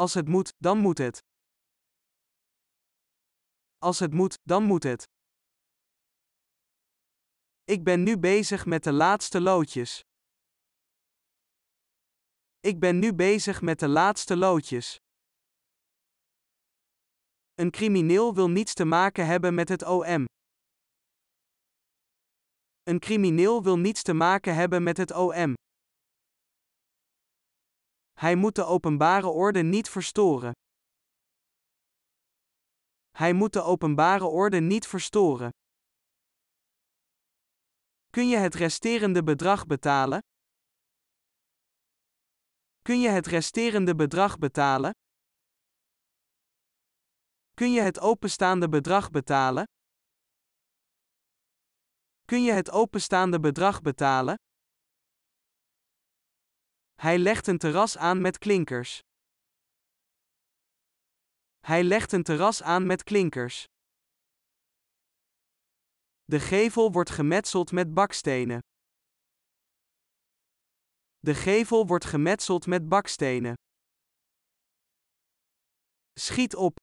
Als het moet, dan moet het. Als het moet, dan moet het. Ik ben nu bezig met de laatste loodjes. Ik ben nu bezig met de laatste loodjes. Een crimineel wil niets te maken hebben met het OM. Een crimineel wil niets te maken hebben met het OM. Hij moet de openbare orde niet verstoren. Hij moet de openbare orde niet verstoren. Kun je het resterende bedrag betalen? Kun je het resterende bedrag betalen? Kun je het openstaande bedrag betalen? Kun je het openstaande bedrag betalen? Hij legt een terras aan met klinkers. Hij legt een terras aan met klinkers. De gevel wordt gemetseld met bakstenen. De gevel wordt gemetseld met bakstenen. Schiet op.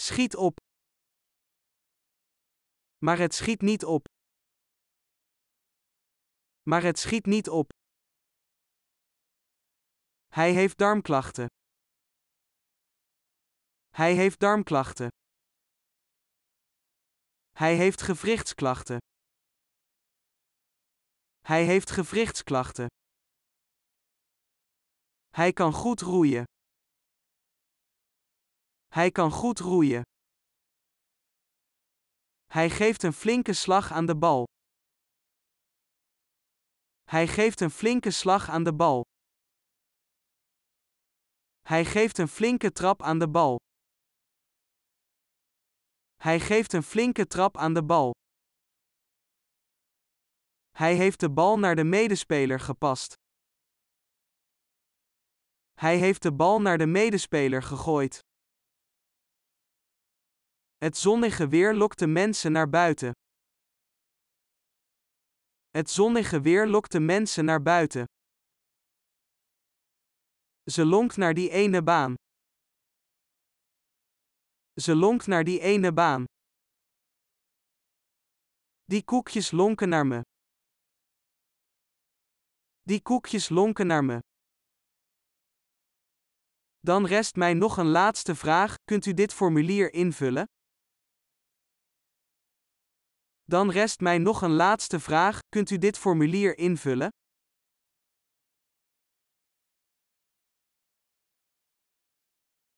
Schiet op. Maar het schiet niet op. Maar het schiet niet op. Hij heeft darmklachten. Hij heeft darmklachten. Hij heeft gewrichtsklachten. Hij heeft gewrichtsklachten. Hij kan goed roeien. Hij kan goed roeien. Hij geeft een flinke slag aan de bal. Hij geeft een flinke slag aan de bal. Hij geeft een flinke trap aan de bal. Hij geeft een flinke trap aan de bal. Hij heeft de bal naar de medespeler gepast. Hij heeft de bal naar de medespeler gegooid. Het zonnige weer lokte mensen naar buiten. Het zonnige weer lokte mensen naar buiten. Ze longt naar die ene baan. Ze lonkt naar die ene baan. Die koekjes lonken naar me. Die koekjes lonken naar me. Dan rest mij nog een laatste vraag: kunt u dit formulier invullen? Dan rest mij nog een laatste vraag: kunt u dit formulier invullen?